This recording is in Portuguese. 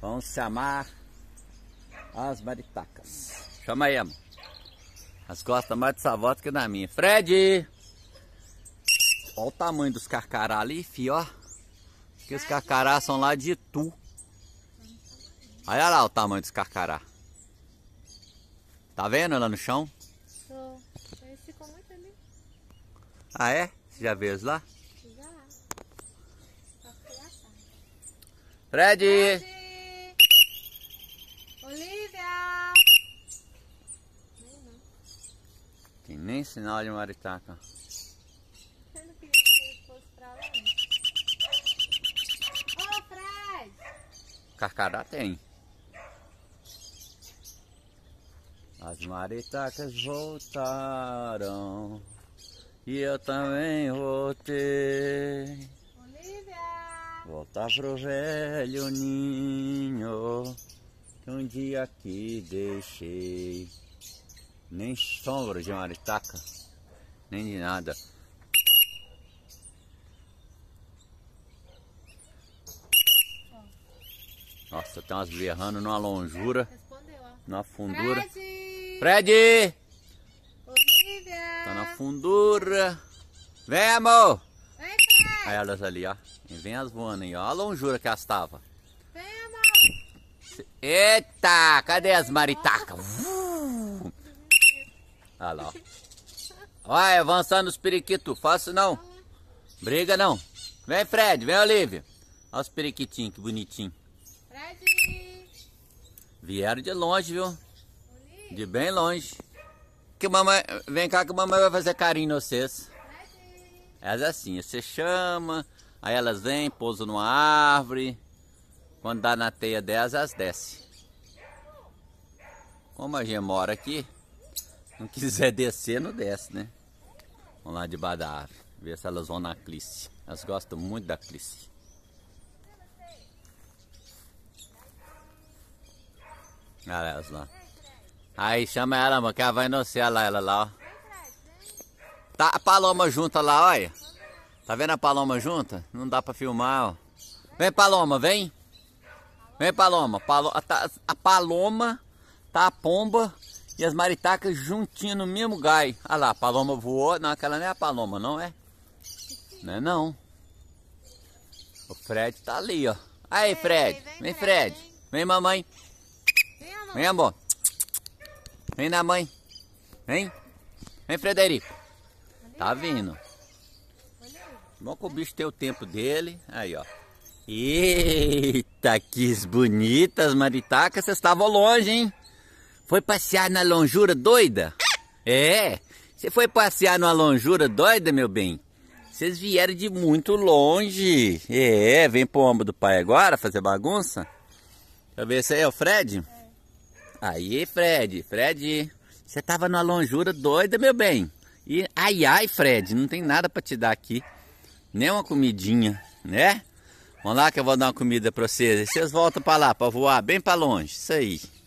Vamos chamar as maritacas. Chama aí, amor. As costas mais de savota que da minha. Fred! Olha o tamanho dos carcará ali, fi, ó. Que os carcará são lá de tu. Olha lá o tamanho dos carcará. Tá vendo lá no chão? Tô. muito ali. Ah, é? Você já veio lá? Já. Fred! Fred. nem sinal de maritaca. Você não queria que ele fosse pra lá? Ô, oh, Fred! Carcará tem. As maritacas voltaram e eu também voltei. Olivia! Voltar pro velho ninho que um dia aqui deixei nem sombra de maritaca, nem de nada. Nossa, tem umas berrando numa longura, na fundura. Fred! Tá na fundura. Vem, amor! Vem, Fred! Aí elas ali, ó. Vem as voando aí, ó. A longura que elas estavam. Vem, amor! Eita! Cadê as maritacas? Olha ah, lá, ó. Vai, avançando os periquitos. Faço não. Briga não. Vem, Fred. Vem, Olivia. Olha os periquitinhos, que bonitinho. Fred! Vieram de longe, viu? De bem longe. Que mamãe... Vem cá que a mamãe vai fazer carinho em vocês. Fred. Elas é assim, você chama, aí elas vêm, pousam numa árvore. Quando dá na teia delas, elas descem. Como a gente mora aqui, não quiser descer, não desce, né? Vamos lá debaixo da árvore, ver se elas vão na clice. Elas gostam muito da clice. Olha elas lá. Aí chama ela, mano, que ela vai inocir lá, ela lá, ó. Tá a paloma junta lá, olha. Tá vendo a paloma junta? Não dá pra filmar, ó. Vem, paloma, vem. Vem, paloma. palo. a paloma, tá a pomba e as maritacas juntinho no mesmo gai. Ah lá, a paloma voou. Não, aquela não é a paloma, não é? Não é não. O Fred tá ali, ó. Aí, Fred. Vem, vem Fred. Vem, vem mamãe. Vem, amor. Vem, amor. Vem na mãe. Vem. Vem, Frederico. Tá vindo. Bom que o bicho tem o tempo dele. Aí, ó. Eita, que bonitas maritacas. Vocês estavam longe, hein? Foi passear na lonjura doida? É, você foi passear numa lonjura doida, meu bem? Vocês vieram de muito longe. É, vem pro ombro do pai agora fazer bagunça? Deixa eu ver se aí é o Fred. Aí, Fred, Fred, você tava numa lonjura doida, meu bem. E ai, ai, Fred, não tem nada para te dar aqui. Nem uma comidinha, né? Vamos lá que eu vou dar uma comida para vocês. E vocês voltam para lá, para voar bem para longe. Isso aí.